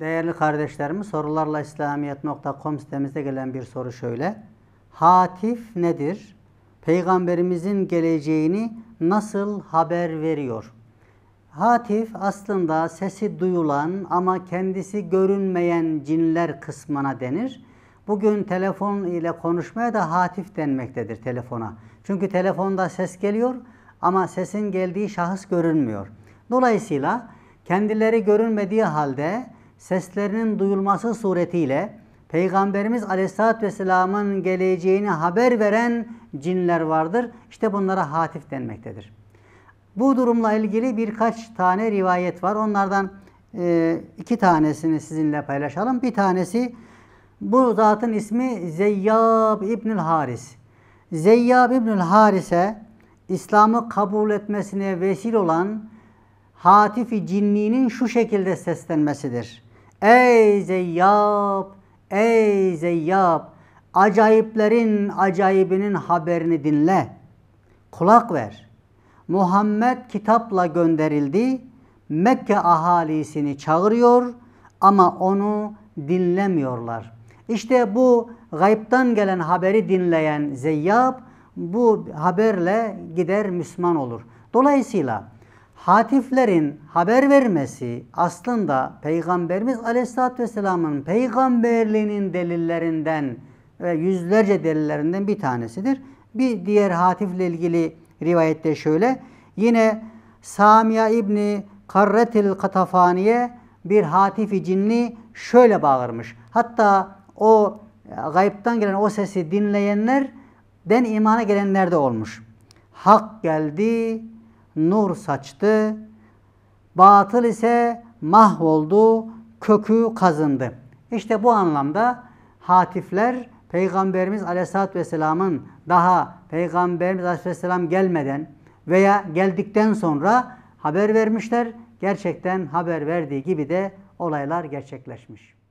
Değerli kardeşlerim İslamiyet.com sitemizde gelen bir soru şöyle. Hatif nedir? Peygamberimizin geleceğini nasıl haber veriyor? Hatif aslında sesi duyulan ama kendisi görünmeyen cinler kısmına denir. Bugün telefon ile konuşmaya da hatif denmektedir telefona. Çünkü telefonda ses geliyor ama sesin geldiği şahıs görünmüyor. Dolayısıyla kendileri görünmediği halde seslerinin duyulması suretiyle Peygamberimiz Aleyhisselatü Vesselam'ın geleceğini haber veren cinler vardır. İşte bunlara hatif denmektedir. Bu durumla ilgili birkaç tane rivayet var. Onlardan e, iki tanesini sizinle paylaşalım. Bir tanesi bu zatın ismi Zeyyab İbnül Haris. Zeyyab İbnül Haris'e İslam'ı kabul etmesine vesile olan hatifi cinliğinin şu şekilde seslenmesidir. Ey Zeyyab, ey Zeyyab, acayiplerin acayibinin haberini dinle. Kulak ver. Muhammed kitapla gönderildi. Mekke ahalisini çağırıyor ama onu dinlemiyorlar. İşte bu gayiptan gelen haberi dinleyen Zeyyab bu haberle gider Müslüman olur. Dolayısıyla hatiflerin haber vermesi aslında Peygamberimiz Aleyhisselatü Vesselam'ın peygamberliğinin delillerinden ve yüzlerce delillerinden bir tanesidir. Bir diğer hatifle ilgili rivayette şöyle. Yine Samiya İbni Karretil Katafaniye bir hatifi cinni şöyle bağırmış. Hatta o gayipten gelen o sesi dinleyenler den imana gelenler de olmuş. Hak geldi, nur saçtı. Batıl ise mahvoldu, kökü kazındı. İşte bu anlamda hatifler Peygamberimiz Aleyhisselatü Vesselam'ın daha Peygamberimiz Aleyhisselam gelmeden veya geldikten sonra haber vermişler. Gerçekten haber verdiği gibi de olaylar gerçekleşmiş.